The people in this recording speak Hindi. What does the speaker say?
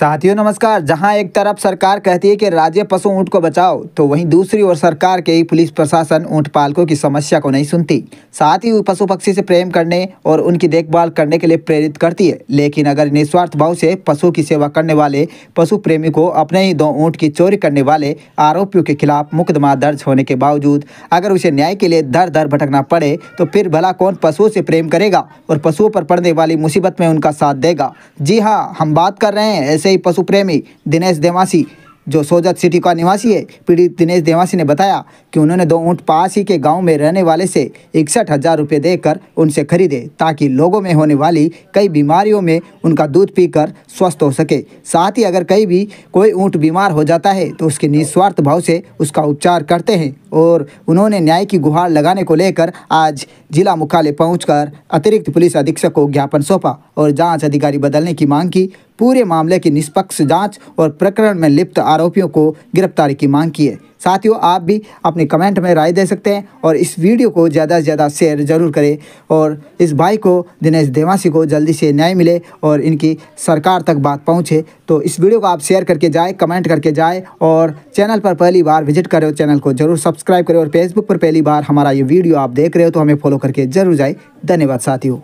साथियों नमस्कार जहां एक तरफ सरकार कहती है कि राज्य पशु ऊँट को बचाओ तो वहीं दूसरी ओर सरकार के ही पुलिस प्रशासन ऊँट पालकों की समस्या को नहीं सुनती साथ ही पशु पक्षी से प्रेम करने और उनकी देखभाल करने के लिए प्रेरित करती है लेकिन अगर निस्वार्थ भाव से पशु की सेवा करने वाले पशु प्रेमी को अपने ही दो ऊँट की चोरी करने वाले आरोपियों के खिलाफ मुकदमा दर्ज होने के बावजूद अगर उसे न्याय के लिए दर दर भटकना पड़े तो फिर भला कौन पशुओं से प्रेम करेगा और पशुओं पर पड़ने वाली मुसीबत में उनका साथ देगा जी हाँ हम बात कर रहे हैं ऐसे ही पशु प्रेमी दिनेश देवासी जो सोजत सिटी का निवासी है पीड़ित दिनेश देवासी ने बताया कि उन्होंने दो ऊँट पास ही के गांव में रहने वाले से इकसठ हज़ार रुपये देकर उनसे खरीदे ताकि लोगों में होने वाली कई बीमारियों में उनका दूध पीकर स्वस्थ हो सके साथ ही अगर कहीं भी कोई ऊँट बीमार हो जाता है तो उसके निस्वार्थ भाव से उसका उपचार करते हैं और उन्होंने न्याय की गुहार लगाने को लेकर आज जिला मुख्यालय पहुँच अतिरिक्त पुलिस अधीक्षक को ज्ञापन सौंपा और जाँच अधिकारी बदलने की मांग की पूरे मामले की निष्पक्ष जांच और प्रकरण में लिप्त आरोपियों को गिरफ्तारी की मांग की है साथियों आप भी अपने कमेंट में राय दे सकते हैं और इस वीडियो को ज़्यादा से ज़्यादा शेयर जरूर करें और इस भाई को दिनेश देवासी को जल्दी से न्याय मिले और इनकी सरकार तक बात पहुंचे तो इस वीडियो को आप शेयर करके जाए कमेंट करके जाए और चैनल पर पहली बार विजिट करें चैनल को जरूर सब्सक्राइब करें और फेसबुक पर पहली बार हमारा ये वीडियो आप देख रहे हो तो हमें फॉलो करके जरूर जाए धन्यवाद साथियों